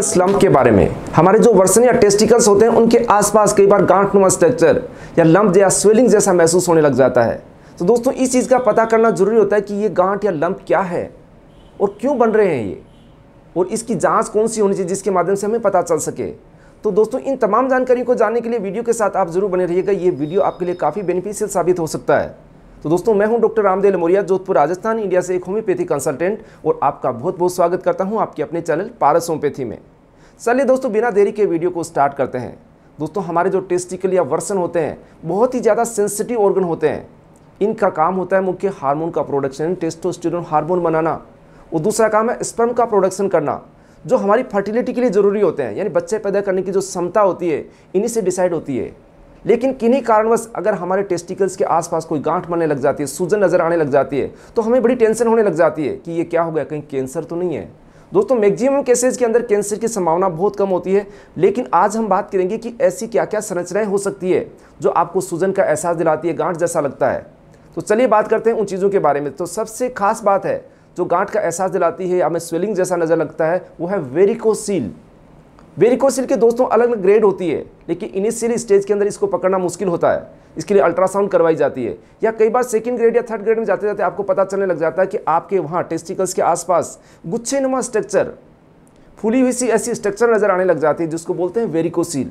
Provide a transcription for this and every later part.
testicle slump के बारे में हमारे जो वर्सन या टेस्टिकल्स होते हैं उनके आसपास कई बार गांठनुमा स्ट्रक्चर या लंप या स्वेलिंग जैसा महसूस होने लग जाता है तो दोस्तों इस चीज़ का पता करना जरूरी होता है कि ये गांठ या लंप क्या है और क्यों बन रहे हैं ये और इसकी जाँच कौन सी होनी चाहिए जिसके माध्यम से हमें पता चल सके तो दोस्तों इन तमाम जानकारी को जानने के लिए वीडियो के साथ आप जरूर बने रहिएगा ये वीडियो आपके लिए काफ़ी बेनिफिशियल साबित हो सकता है तो दोस्तों मैं हूं डॉक्टर रामदेव मोरिया जोधपुर राजस्थान इंडिया से एक होम्योपैथी कंसल्टेंट और आपका बहुत बहुत स्वागत करता हूं आपके अपने चैनल पारस होम्योपैथी में चलिए दोस्तों बिना देरी के वीडियो को स्टार्ट करते हैं दोस्तों हमारे जो टेस्टिकल या वर्सन होते हैं बहुत ही ज़्यादा सेंसिटिव ऑर्गन होते हैं इनका काम होता है मुख्य हारमोन का प्रोडक्शन टेस्टोस्टेरोन हारमोन बनाना और दूसरा काम है स्पर्म का प्रोडक्शन करना जो हमारी फर्टिलिटी के लिए ज़रूरी होते हैं यानी बच्चे पैदा करने की जो क्षमता होती है इन्हीं से डिसाइड होती है लेकिन किन्हीं कारणवश अगर हमारे टेस्टिकल्स के आसपास कोई गांठ मरने लग जाती है सूजन नज़र आने लग जाती है तो हमें बड़ी टेंशन होने लग जाती है कि ये क्या हो गया कहीं कैंसर तो नहीं है दोस्तों मैक्सिमम केसेज के अंदर कैंसर की संभावना बहुत कम होती है लेकिन आज हम बात करेंगे कि ऐसी क्या क्या संरचनाएं हो सकती है जो आपको सूजन का एहसास दिलाती है गांठ जैसा लगता है तो चलिए बात करते हैं उन चीज़ों के बारे में तो सबसे खास बात है जो गांठ का एहसास दिलाती है या हमें स्वेलिंग जैसा नज़र लगता है वो है वेरिकोसील वेरिकोसिल के दोस्तों अलग अलग ग्रेड होती है लेकिन इनिशियल स्टेज के अंदर इसको पकड़ना मुश्किल होता है इसके लिए अल्ट्रासाउंड करवाई जाती है या कई बार सेकंड ग्रेड या थर्ड ग्रेड में जाते जाते आपको पता चलने लग जाता है कि आपके वहाँ टेस्टिकल्स के आसपास गुच्छेनुमा स्ट्रक्चर फूली हुई सी ऐसी स्ट्रक्चर नज़र आने लग जाती है जिसको बोलते हैं वेरिकोसिल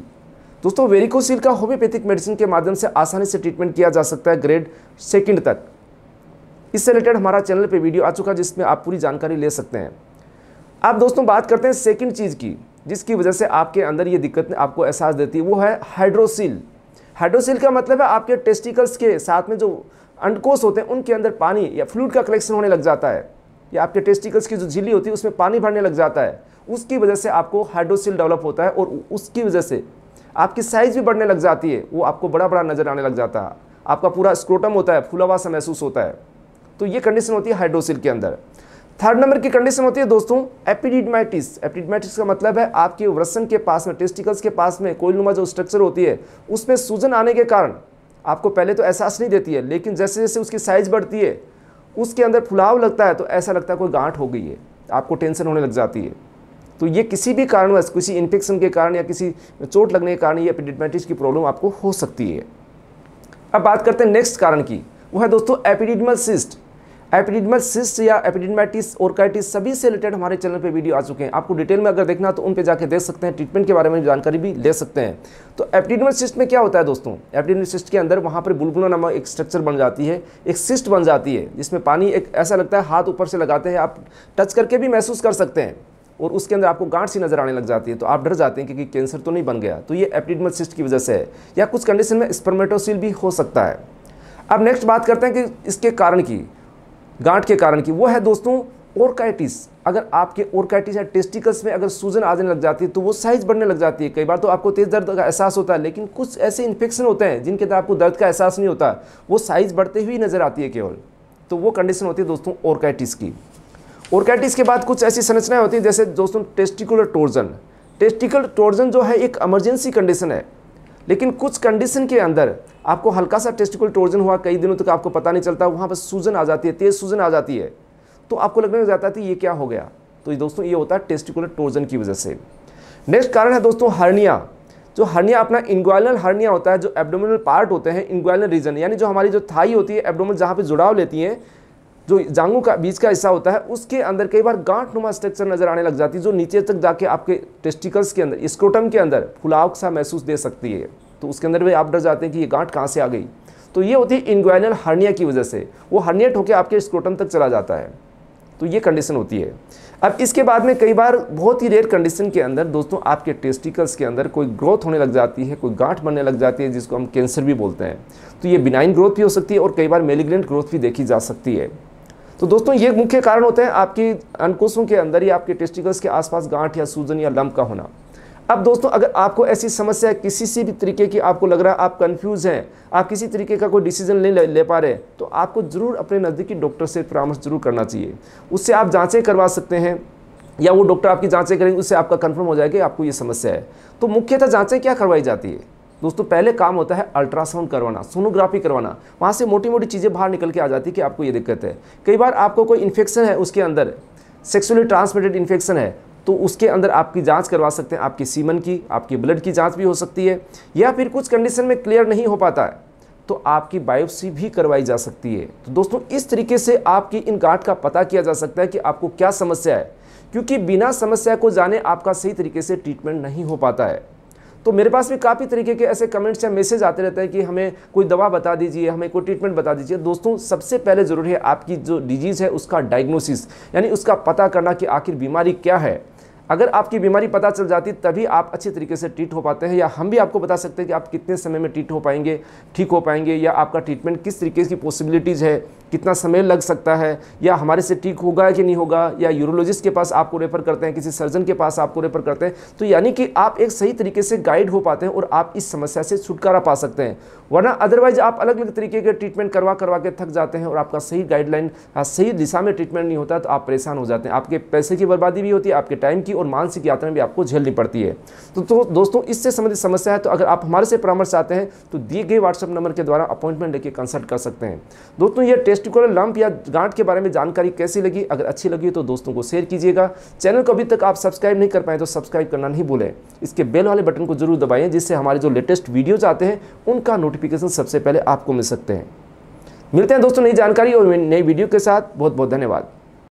दोस्तों वेरिकोसिल का होम्योपैथिक मेडिसिन के माध्यम से आसानी से ट्रीटमेंट किया जा सकता है ग्रेड सेकेंड तक इससे रिलेटेड हमारा चैनल पर वीडियो आ चुका है जिसमें आप पूरी जानकारी ले सकते हैं आप दोस्तों बात करते हैं सेकेंड चीज़ की जिसकी वजह से आपके अंदर ये दिक्कत आपको एहसास देती है वो है हाइड्रोसिल हाइड्रोसिल का मतलब है आपके टेस्टिकल्स के साथ में जो अंडकोश होते हैं उनके अंदर पानी या फ्लूड का कलेक्शन होने लग जाता है या आपके टेस्टिकल्स की जो झिल्ली होती है उसमें पानी भरने लग जाता है उसकी वजह से आपको हाइड्रोसिल डेवलप होता है और उसकी वजह से आपकी साइज़ भी बढ़ने लग जाती है वो आपको बड़ा बड़ा नज़र आने लग जाता है आपका पूरा स्क्रोटम होता है फुला सा महसूस होता है तो ये कंडीशन होती है हाइड्रोसिल के अंदर थर्ड नंबर की कंडीशन होती है दोस्तों एपिडिडमाइटिस एपिडिडमाइटिस का मतलब है आपके वृसन के पास में टेस्टिकल्स के पास में कोई जो स्ट्रक्चर होती है उसमें सूजन आने के कारण आपको पहले तो एहसास नहीं देती है लेकिन जैसे जैसे उसकी साइज बढ़ती है उसके अंदर फुलाव लगता है तो ऐसा लगता है कोई गांठ हो गई है आपको टेंशन होने लग जाती है तो ये किसी भी कारणवश किसी इन्फेक्शन के कारण या किसी चोट लगने के कारण ये एपिडिडमाइटिस की प्रॉब्लम आपको हो सकती है अब बात करते हैं नेक्स्ट कारण की वो है दोस्तों एपिडिडमल सिस्ट एपिडिडमल सिस्ट या एपिडिडमाइटिस ओरकाइटिस सभी से रिलेटेड हमारे चैनल पे वीडियो आ चुके हैं आपको डिटेल में अगर देखना तो उन पे जाके देख सकते हैं ट्रीटमेंट के बारे में जानकारी भी ले सकते हैं तो एपिडिडमल सिस्ट में क्या होता है दोस्तों एपिडिडमल सिस्ट के अंदर वहाँ पर बुलबुला नामक एक स्ट्रक्चर बन जाती है एक सिस्ट बन जाती है जिसमें पानी एक ऐसा लगता है हाथ ऊपर से लगाते हैं आप टच करके भी महसूस कर सकते हैं और उसके अंदर आपको गांठ सी नज़र आने लग जाती है तो आप डर जाते हैं क्योंकि कैंसर तो नहीं बन गया तो ये एपिडिडमल सिस्ट की वजह से है या कुछ कंडीशन में स्पर्मेटोसिल भी हो सकता है अब नेक्स्ट बात करते हैं कि इसके कारण की गांठ के कारण की वो है दोस्तों ओरकाइटिस अगर आपके ओरकाइटिस या टेस्टिकल्स में अगर सूजन आने लग जाती है तो वो साइज बढ़ने लग जाती है कई बार तो आपको तेज़ दर्द का एहसास होता है लेकिन कुछ ऐसे इन्फेक्शन होते हैं जिनके अंदर आपको दर्द का एहसास नहीं होता वो साइज बढ़ते हुए नज़र आती है केवल तो वो कंडीशन होती है दोस्तों ओरकाइटिस की ओरकाइटिस के बाद कुछ ऐसी संरचनाएं होती हैं जैसे दोस्तों टेस्टिकुलर टोर्जन टेस्टिकल टोर्जन जो है एक एमरजेंसी कंडीशन है लेकिन कुछ कंडीशन के अंदर आपको हल्का सा टेस्टिकुल टोर्जन हुआ कई दिनों तक तो आपको पता नहीं चलता वहाँ पर सूजन आ जाती है तेज़ सूजन आ जाती है तो आपको लगने लग जाता है कि ये क्या हो गया तो दोस्तों ये होता है टेस्टिकुलर टोर्जन की वजह से नेक्स्ट कारण है दोस्तों हर्निया जो हर्निया अपना इंग्वाइनल हर्निया होता है जो एब्डोमिनल पार्ट होते हैं इंग्वाइनल रीजन यानी जो हमारी जो थाई होती है एब्डोमिनल जहाँ पे जुड़ाव लेती है जो जांगू का बीज का हिस्सा होता है उसके अंदर कई बार गांठ नुमा स्ट्रक्चर नजर आने लग जाती है जो नीचे तक जाके आपके टेस्टिकल्स के अंदर स्क्रोटम के अंदर फुलाव सा महसूस दे सकती है तो उसके अंदर भी आप डर जाते हैं कि ये गांठ कहाँ से आ गई तो ये होती है इंग्वाइनल हर्निया की वजह से वो हर्निएट होकर आपके स्क्रोटम तक चला जाता है तो ये कंडीशन होती है अब इसके बाद में कई बार बहुत ही रेयर कंडीशन के अंदर दोस्तों आपके टेस्टिकल्स के अंदर कोई ग्रोथ होने लग जाती है कोई गांठ बनने लग जाती है जिसको हम कैंसर भी बोलते हैं तो ये बिनाइन ग्रोथ भी हो सकती है और कई बार मेलिग्रेंट ग्रोथ भी देखी जा सकती है तो दोस्तों ये मुख्य कारण होते हैं आपकी अंकुशों के अंदर ही आपके टेस्टिकल्स के आसपास गांठ या सूजन या लंब का होना अब दोस्तों अगर आपको ऐसी समस्या किसी से भी तरीके की आपको लग रहा है आप कंफ्यूज हैं आप किसी तरीके का कोई डिसीजन नहीं ले, ले पा रहे तो आपको ज़रूर अपने नज़दीकी डॉक्टर से परामर्श जरूर करना चाहिए उससे आप जांचें करवा सकते हैं या वो डॉक्टर आपकी जांचें करेंगे उससे आपका कन्फर्म हो जाएगा आपको ये समस्या है तो मुख्यतः जाँचें क्या करवाई जाती है दोस्तों पहले काम होता है अल्ट्रासाउंड करवाना सोनोग्राफी करवाना वहाँ से मोटी मोटी चीज़ें बाहर निकल के आ जाती है कि आपको ये दिक्कत है कई बार आपको कोई इन्फेक्शन है उसके अंदर सेक्सुअली ट्रांसमिटेड इन्फेक्शन है तो उसके अंदर आपकी जांच करवा सकते हैं आपकी सीमन की आपकी ब्लड की जांच भी हो सकती है या फिर कुछ कंडीशन में क्लियर नहीं हो पाता है तो आपकी बायोप्सी भी करवाई जा सकती है तो दोस्तों इस तरीके से आपकी इन गांठ का पता किया जा सकता है कि आपको क्या समस्या है क्योंकि बिना समस्या को जाने आपका सही तरीके से ट्रीटमेंट नहीं हो पाता है तो मेरे पास भी काफ़ी तरीके के ऐसे कमेंट्स या मैसेज आते रहते हैं कि हमें कोई दवा बता दीजिए हमें कोई ट्रीटमेंट बता दीजिए दोस्तों सबसे पहले ज़रूरी है आपकी जो डिजीज़ है उसका डायग्नोसिस यानी उसका पता करना कि आखिर बीमारी क्या है अगर आपकी बीमारी पता चल जाती तभी आप अच्छे तरीके से ट्रीट हो पाते हैं या हम भी आपको बता सकते हैं कि आप कितने समय में ट्रीट हो पाएंगे ठीक हो पाएंगे या आपका ट्रीटमेंट किस तरीके की पॉसिबिलिटीज़ है कितना समय लग सकता है या हमारे से ठीक होगा कि नहीं होगा या यूरोलॉजिस्ट के पास आपको रेफ़र करते हैं किसी सर्जन के पास आपको रेफ़र करते हैं तो यानी कि आप एक सही तरीके से गाइड हो पाते हैं और आप इस समस्या से छुटकारा पा सकते हैं वरना अदरवाइज आप अलग अलग तरीके के ट्रीटमेंट करवा करवा के थक जाते हैं और आपका सही गाइडलाइन सही दिशा में ट्रीटमेंट नहीं होता तो आप परेशान हो जाते हैं आपके पैसे की बर्बादी भी होती है आपके टाइम की और मानसिक यात्रा भी आपको झेलनी पड़ती है तो, तो दोस्तों इससे संबंधित समस्या है तो अगर आप हमारे से परामर्श चाहते हैं तो दिए गए व्हाट्सअप नंबर के द्वारा अपॉइंटमेंट लेके कंसल्ट कर सकते हैं दोस्तों यह टेस्टिकुलर लंप या गांठ के बारे में जानकारी कैसी लगी अगर अच्छी लगी तो दोस्तों को शेयर कीजिएगा चैनल को अभी तक आप सब्सक्राइब नहीं कर पाए तो सब्सक्राइब करना नहीं भूलें इसके बेल वाले बटन को जरूर दबाएं जिससे हमारे जो लेटेस्ट वीडियोज आते हैं उनका नोटिफिकेशन सबसे पहले आपको मिल सकते हैं मिलते हैं दोस्तों नई जानकारी और नई वीडियो के साथ बहुत बहुत धन्यवाद